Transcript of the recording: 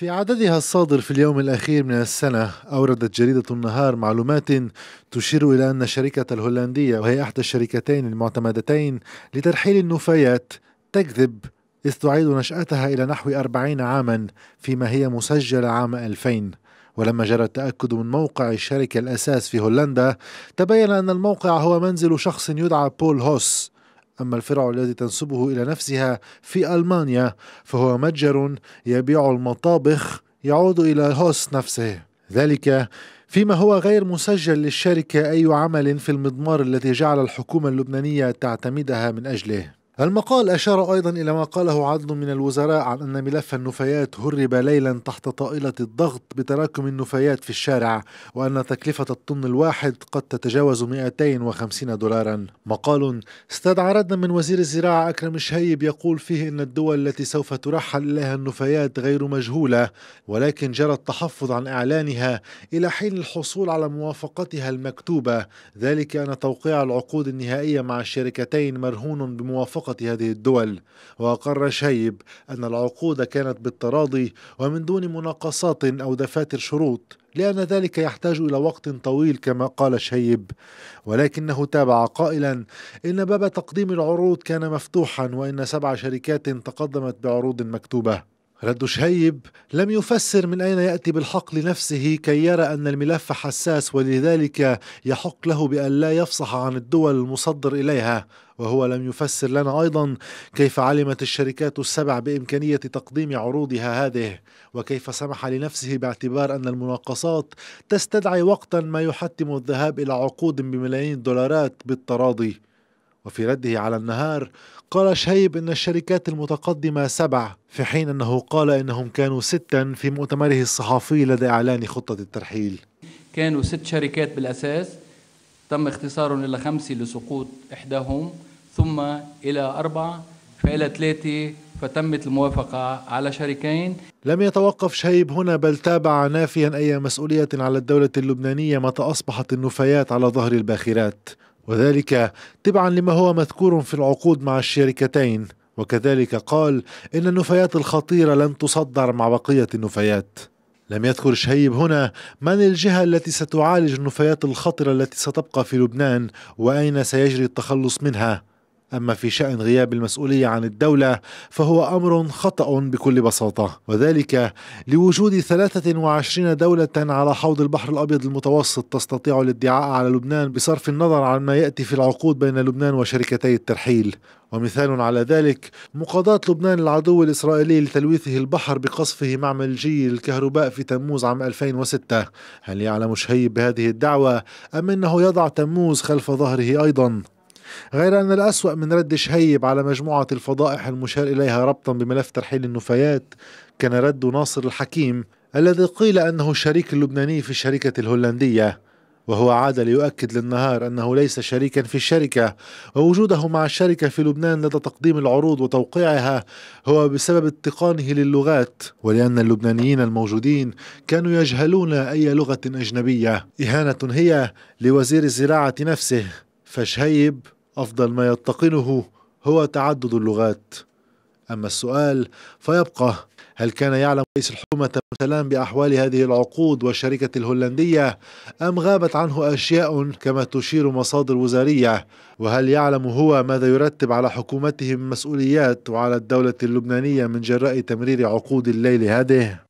في عددها الصادر في اليوم الأخير من السنة أوردت جريدة النهار معلومات تشير إلى أن الشركة الهولندية وهي إحدى الشركتين المعتمدتين لترحيل النفايات تكذب إذ تعيد نشأتها إلى نحو أربعين عاما فيما هي مسجلة عام 2000 ولما جرى التأكد من موقع الشركة الأساس في هولندا تبين أن الموقع هو منزل شخص يدعى بول هوس أما الفرع الذي تنسبه إلى نفسها في ألمانيا فهو متجر يبيع المطابخ يعود إلى هوس نفسه ذلك فيما هو غير مسجل للشركة أي عمل في المضمار الذي جعل الحكومة اللبنانية تعتمدها من أجله المقال أشار أيضا إلى ما قاله عدد من الوزراء عن أن ملف النفايات هرب ليلا تحت طائلة الضغط بتراكم النفايات في الشارع وأن تكلفة الطن الواحد قد تتجاوز 250 دولارا مقال استدعى ردا من وزير الزراعة أكرم الشهيب يقول فيه أن الدول التي سوف ترحل إليها النفايات غير مجهولة ولكن جرى التحفظ عن إعلانها إلى حين الحصول على موافقتها المكتوبة ذلك أن توقيع العقود النهائية مع الشركتين مرهون بموافقة علاقة هذه الدول وأقر شيب أن العقود كانت بالتراضي ومن دون مناقصات أو دفاتر شروط لأن ذلك يحتاج إلى وقت طويل كما قال شيب ولكنه تابع قائلا إن باب تقديم العروض كان مفتوحا وإن سبع شركات تقدمت بعروض مكتوبة رد شهيب لم يفسر من أين يأتي بالحق لنفسه كي يرى أن الملف حساس ولذلك يحق له بأن لا يفصح عن الدول المصدر إليها وهو لم يفسر لنا أيضا كيف علمت الشركات السبع بإمكانية تقديم عروضها هذه وكيف سمح لنفسه باعتبار أن المناقصات تستدعي وقتا ما يحتم الذهاب إلى عقود بملايين الدولارات بالتراضي وفي رده على النهار قال شهيب ان الشركات المتقدمه سبع في حين انه قال انهم كانوا ستا في مؤتمره الصحفي لدى اعلان خطه الترحيل. كانوا ست شركات بالاساس تم اختصارهم الى خمسه لسقوط احداهم ثم إلى أربعة فإلى ثلاثة فتمت الموافقة على شريكين لم يتوقف شهيب هنا بل تابع نافيا أي مسؤولية على الدولة اللبنانية متى أصبحت النفايات على ظهر الباخرات وذلك تبعا لما هو مذكور في العقود مع الشركتين وكذلك قال إن النفايات الخطيرة لن تصدر مع بقية النفايات لم يذكر شهيب هنا من الجهة التي ستعالج النفايات الخطرة التي ستبقى في لبنان وأين سيجري التخلص منها أما في شأن غياب المسؤولية عن الدولة فهو أمر خطأ بكل بساطة وذلك لوجود 23 دولة على حوض البحر الأبيض المتوسط تستطيع الادعاء على لبنان بصرف النظر عن ما يأتي في العقود بين لبنان وشركتي الترحيل ومثال على ذلك مقاضاة لبنان العدو الإسرائيلي لتلويثه البحر بقصفه معمل جي للكهرباء في تموز عام 2006 هل يعلم شهيب بهذه الدعوة أم أنه يضع تموز خلف ظهره أيضا؟ غير أن الأسوأ من رد شهيب على مجموعة الفضائح المشار إليها ربطا بملف ترحيل النفايات كان رد ناصر الحكيم الذي قيل أنه الشريك اللبناني في الشركة الهولندية وهو عاد ليؤكد للنهار أنه ليس شريكا في الشركة ووجوده مع الشركة في لبنان لدى تقديم العروض وتوقيعها هو بسبب اتقانه للغات ولأن اللبنانيين الموجودين كانوا يجهلون أي لغة أجنبية إهانة هي لوزير الزراعة نفسه فشهيب أفضل ما يتقنه هو تعدد اللغات أما السؤال فيبقى هل كان يعلم رئيس الحكومة سلام بأحوال هذه العقود والشركة الهولندية أم غابت عنه أشياء كما تشير مصادر وزارية وهل يعلم هو ماذا يرتب على حكومته من مسؤوليات وعلى الدولة اللبنانية من جراء تمرير عقود الليل هذه؟